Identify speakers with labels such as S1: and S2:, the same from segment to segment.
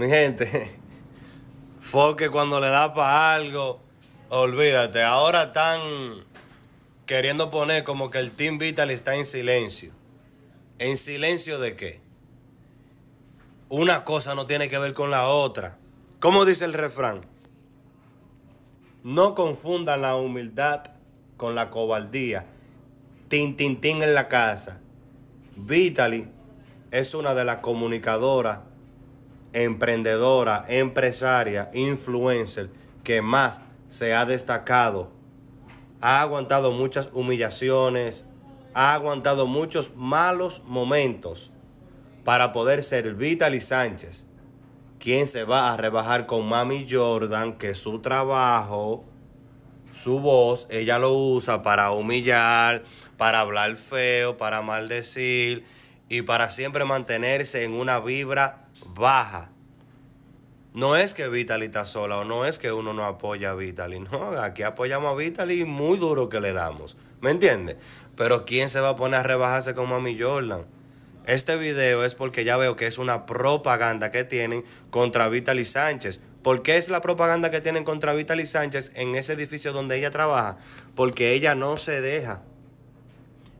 S1: Mi gente, Foque cuando le da para algo, olvídate. Ahora están queriendo poner como que el Team Vital está en silencio. ¿En silencio de qué? Una cosa no tiene que ver con la otra. ¿Cómo dice el refrán? No confundan la humildad con la cobardía. Tin, tin, tin en la casa. Vitali es una de las comunicadoras emprendedora, empresaria, influencer que más se ha destacado. Ha aguantado muchas humillaciones, ha aguantado muchos malos momentos para poder ser Vitaly Sánchez, quien se va a rebajar con Mami Jordan, que su trabajo, su voz, ella lo usa para humillar, para hablar feo, para maldecir y para siempre mantenerse en una vibra baja. No es que Vitaly está sola o no es que uno no apoya a Vitaly. No, aquí apoyamos a Vitaly y muy duro que le damos. ¿Me entiendes? Pero ¿quién se va a poner a rebajarse con Mami Jordan? Este video es porque ya veo que es una propaganda que tienen contra Vitaly Sánchez. ¿Por qué es la propaganda que tienen contra Vitaly Sánchez en ese edificio donde ella trabaja? Porque ella no se deja.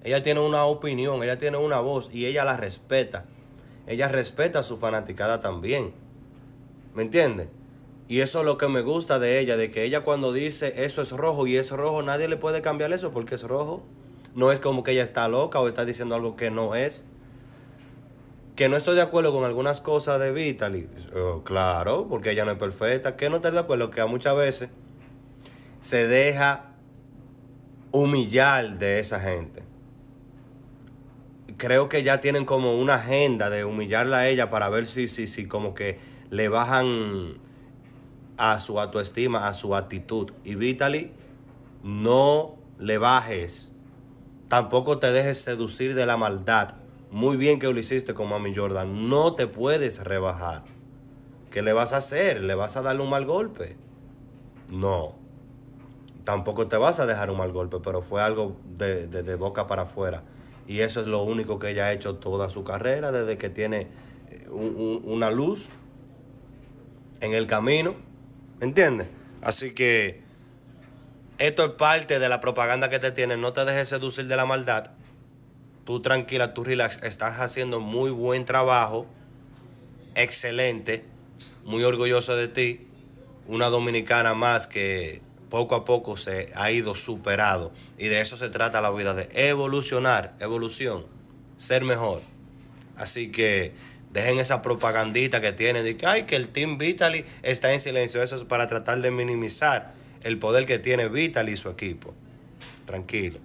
S1: Ella tiene una opinión, ella tiene una voz y ella la respeta. Ella respeta a su fanaticada también. ¿Me entiendes? Y eso es lo que me gusta de ella, de que ella cuando dice eso es rojo y es rojo, nadie le puede cambiar eso porque es rojo. No es como que ella está loca o está diciendo algo que no es. Que no estoy de acuerdo con algunas cosas de Vitaly. Oh, claro, porque ella no es perfecta. Que no estoy de acuerdo que a muchas veces se deja humillar de esa gente creo que ya tienen como una agenda de humillarla a ella para ver si, si, si como que le bajan a su autoestima, a su actitud. Y Vitaly, no le bajes. Tampoco te dejes seducir de la maldad. Muy bien que lo hiciste con Mami Jordan. No te puedes rebajar. ¿Qué le vas a hacer? ¿Le vas a darle un mal golpe? No. Tampoco te vas a dejar un mal golpe, pero fue algo de, de boca para afuera. Y eso es lo único que ella ha hecho toda su carrera, desde que tiene eh, una luz en el camino. ¿Me entiendes? Así que esto es parte de la propaganda que te tiene. No te dejes seducir de la maldad. Tú tranquila, tú relax. Estás haciendo muy buen trabajo. Excelente. Muy orgulloso de ti. Una dominicana más que poco a poco se ha ido superado. Y de eso se trata la vida, de evolucionar, evolución, ser mejor. Así que dejen esa propagandita que tienen de que, que el Team Vitali está en silencio. Eso es para tratar de minimizar el poder que tiene Vitaly y su equipo. Tranquilo.